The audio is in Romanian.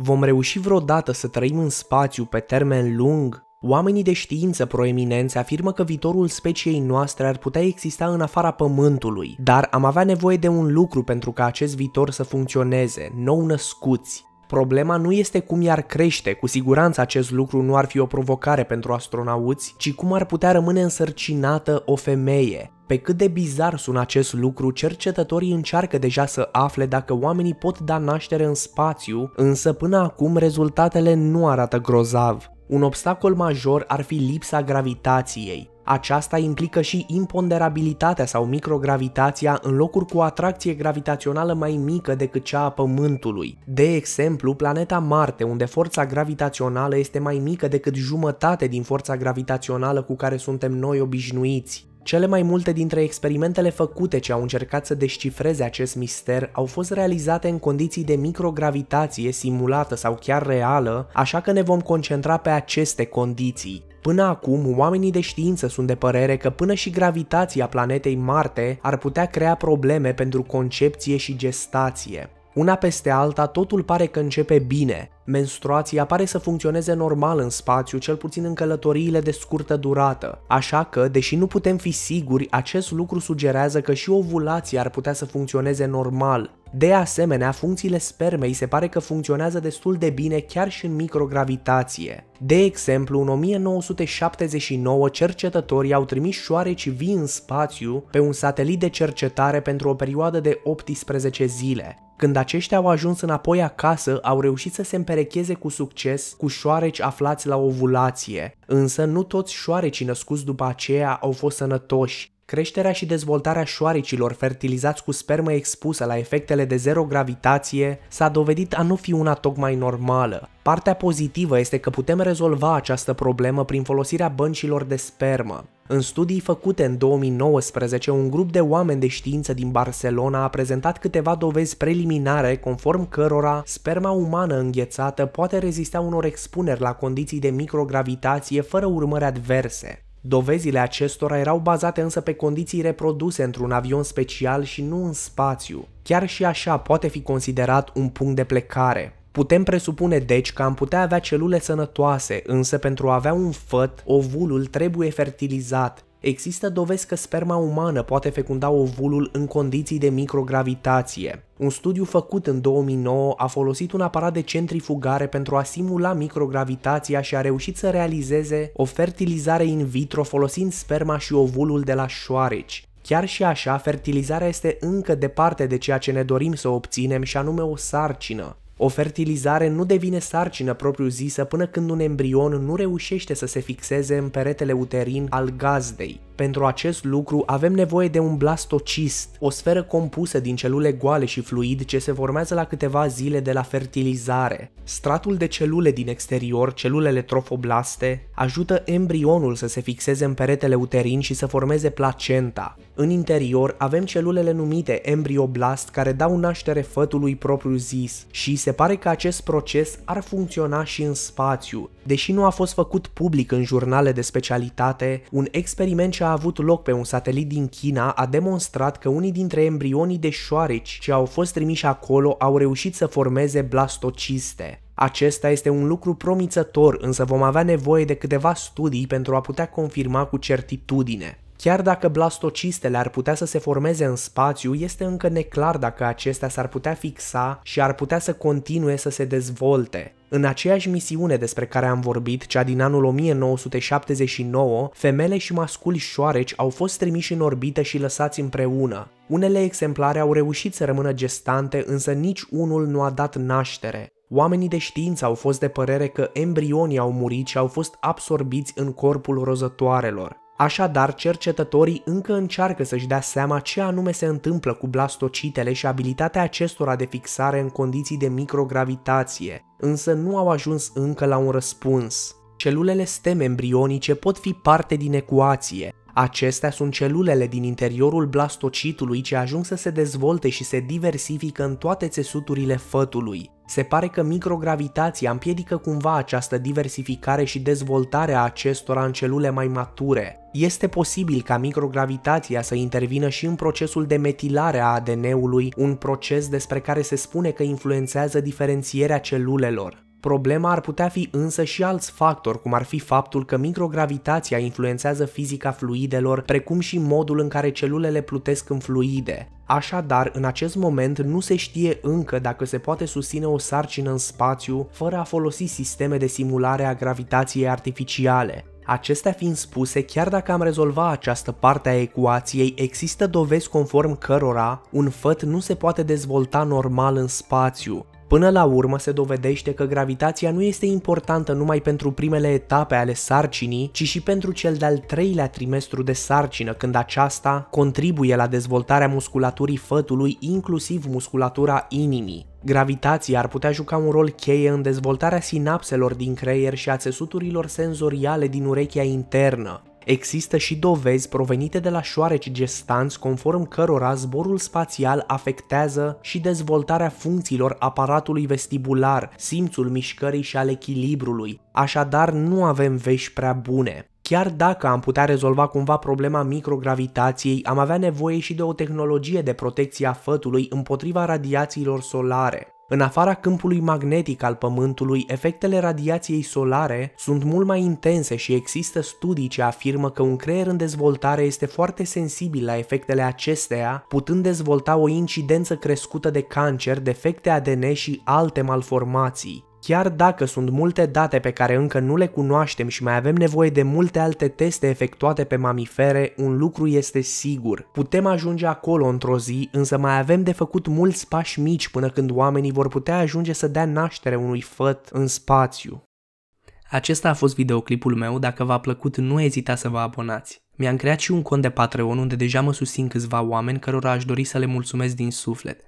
Vom reuși vreodată să trăim în spațiu pe termen lung? Oamenii de știință proeminenți afirmă că viitorul speciei noastre ar putea exista în afara Pământului, dar am avea nevoie de un lucru pentru ca acest viitor să funcționeze, nou născuți. Problema nu este cum i-ar crește, cu siguranță acest lucru nu ar fi o provocare pentru astronauți, ci cum ar putea rămâne însărcinată o femeie. Pe cât de bizar sună acest lucru, cercetătorii încearcă deja să afle dacă oamenii pot da naștere în spațiu, însă până acum rezultatele nu arată grozav. Un obstacol major ar fi lipsa gravitației. Aceasta implică și imponderabilitatea sau microgravitația în locuri cu atracție gravitațională mai mică decât cea a Pământului. De exemplu, planeta Marte, unde forța gravitațională este mai mică decât jumătate din forța gravitațională cu care suntem noi obișnuiți. Cele mai multe dintre experimentele făcute ce au încercat să descifreze acest mister au fost realizate în condiții de microgravitație simulată sau chiar reală, așa că ne vom concentra pe aceste condiții. Până acum, oamenii de știință sunt de părere că până și gravitația planetei Marte ar putea crea probleme pentru concepție și gestație. Una peste alta, totul pare că începe bine, menstruația apare să funcționeze normal în spațiu, cel puțin în călătoriile de scurtă durată. Așa că, deși nu putem fi siguri, acest lucru sugerează că și ovulația ar putea să funcționeze normal. De asemenea, funcțiile spermei se pare că funcționează destul de bine chiar și în microgravitație. De exemplu, în 1979, cercetătorii au trimis șoareci vii în spațiu pe un satelit de cercetare pentru o perioadă de 18 zile. Când aceștia au ajuns înapoi acasă, au reușit să se împerecheze cu succes cu șoareci aflați la ovulație, însă nu toți șoarecii născuți după aceea au fost sănătoși, Creșterea și dezvoltarea șoaricilor fertilizați cu spermă expusă la efectele de zero gravitație s-a dovedit a nu fi una tocmai normală. Partea pozitivă este că putem rezolva această problemă prin folosirea băncilor de spermă. În studii făcute în 2019, un grup de oameni de știință din Barcelona a prezentat câteva dovezi preliminare conform cărora sperma umană înghețată poate rezista unor expuneri la condiții de microgravitație fără urmări adverse. Dovezile acestora erau bazate însă pe condiții reproduse într-un avion special și nu în spațiu. Chiar și așa poate fi considerat un punct de plecare. Putem presupune deci că am putea avea celule sănătoase, însă pentru a avea un făt, ovulul trebuie fertilizat, Există dovezi că sperma umană poate fecunda ovulul în condiții de microgravitație. Un studiu făcut în 2009 a folosit un aparat de centrifugare pentru a simula microgravitația și a reușit să realizeze o fertilizare in vitro folosind sperma și ovulul de la șoareci. Chiar și așa, fertilizarea este încă departe de ceea ce ne dorim să obținem și anume o sarcină. O fertilizare nu devine sarcină propriu-zisă până când un embrion nu reușește să se fixeze în peretele uterin al gazdei. Pentru acest lucru avem nevoie de un blastocist, o sferă compusă din celule goale și fluid ce se formează la câteva zile de la fertilizare. Stratul de celule din exterior, celulele trofoblaste, ajută embrionul să se fixeze în peretele uterin și să formeze placenta. În interior avem celulele numite embrioblast care dau naștere fătului propriu zis și se pare că acest proces ar funcționa și în spațiu. Deși nu a fost făcut public în jurnale de specialitate, un experiment ce a a avut loc pe un satelit din China a demonstrat că unii dintre embrionii de șoareci ce au fost trimiși acolo au reușit să formeze blastociste. Acesta este un lucru promițător, însă vom avea nevoie de câteva studii pentru a putea confirma cu certitudine. Chiar dacă blastocistele ar putea să se formeze în spațiu, este încă neclar dacă acestea s-ar putea fixa și ar putea să continue să se dezvolte. În aceeași misiune despre care am vorbit, cea din anul 1979, femele și masculi șoareci au fost trimiși în orbită și lăsați împreună. Unele exemplare au reușit să rămână gestante, însă nici unul nu a dat naștere. Oamenii de știință au fost de părere că embrionii au murit și au fost absorbiți în corpul rozătoarelor. Așadar, cercetătorii încă încearcă să-și dea seama ce anume se întâmplă cu blastocitele și abilitatea acestora de fixare în condiții de microgravitație, însă nu au ajuns încă la un răspuns. Celulele stem embrionice pot fi parte din ecuație. Acestea sunt celulele din interiorul blastocitului ce ajung să se dezvolte și se diversifică în toate țesuturile fătului. Se pare că microgravitația împiedică cumva această diversificare și dezvoltare a acestora în celule mai mature, este posibil ca microgravitația să intervină și în procesul de metilare a ADN-ului, un proces despre care se spune că influențează diferențierea celulelor. Problema ar putea fi însă și alți factori, cum ar fi faptul că microgravitația influențează fizica fluidelor, precum și modul în care celulele plutesc în fluide. Așadar, în acest moment nu se știe încă dacă se poate susține o sarcină în spațiu fără a folosi sisteme de simulare a gravitației artificiale. Acestea fiind spuse, chiar dacă am rezolvat această parte a ecuației, există dovezi conform cărora un făt nu se poate dezvolta normal în spațiu. Până la urmă se dovedește că gravitația nu este importantă numai pentru primele etape ale sarcinii, ci și pentru cel de-al treilea trimestru de sarcină, când aceasta contribuie la dezvoltarea musculaturii fătului, inclusiv musculatura inimii. Gravitația ar putea juca un rol cheie în dezvoltarea sinapselor din creier și a țesuturilor senzoriale din urechea internă. Există și dovezi provenite de la șoareci gestanți conform cărora zborul spațial afectează și dezvoltarea funcțiilor aparatului vestibular, simțul mișcării și al echilibrului, așadar nu avem vești prea bune. Chiar dacă am putea rezolva cumva problema microgravitației, am avea nevoie și de o tehnologie de protecție a fătului împotriva radiațiilor solare. În afara câmpului magnetic al Pământului, efectele radiației solare sunt mult mai intense și există studii ce afirmă că un creier în dezvoltare este foarte sensibil la efectele acesteia, putând dezvolta o incidență crescută de cancer, defecte ADN și alte malformații. Chiar dacă sunt multe date pe care încă nu le cunoaștem și mai avem nevoie de multe alte teste efectuate pe mamifere, un lucru este sigur. Putem ajunge acolo într-o zi, însă mai avem de făcut mulți pași mici până când oamenii vor putea ajunge să dea naștere unui făt în spațiu. Acesta a fost videoclipul meu, dacă v-a plăcut nu ezita să vă abonați. Mi-am creat și un cont de Patreon unde deja mă susțin câțiva oameni cărora aș dori să le mulțumesc din suflet.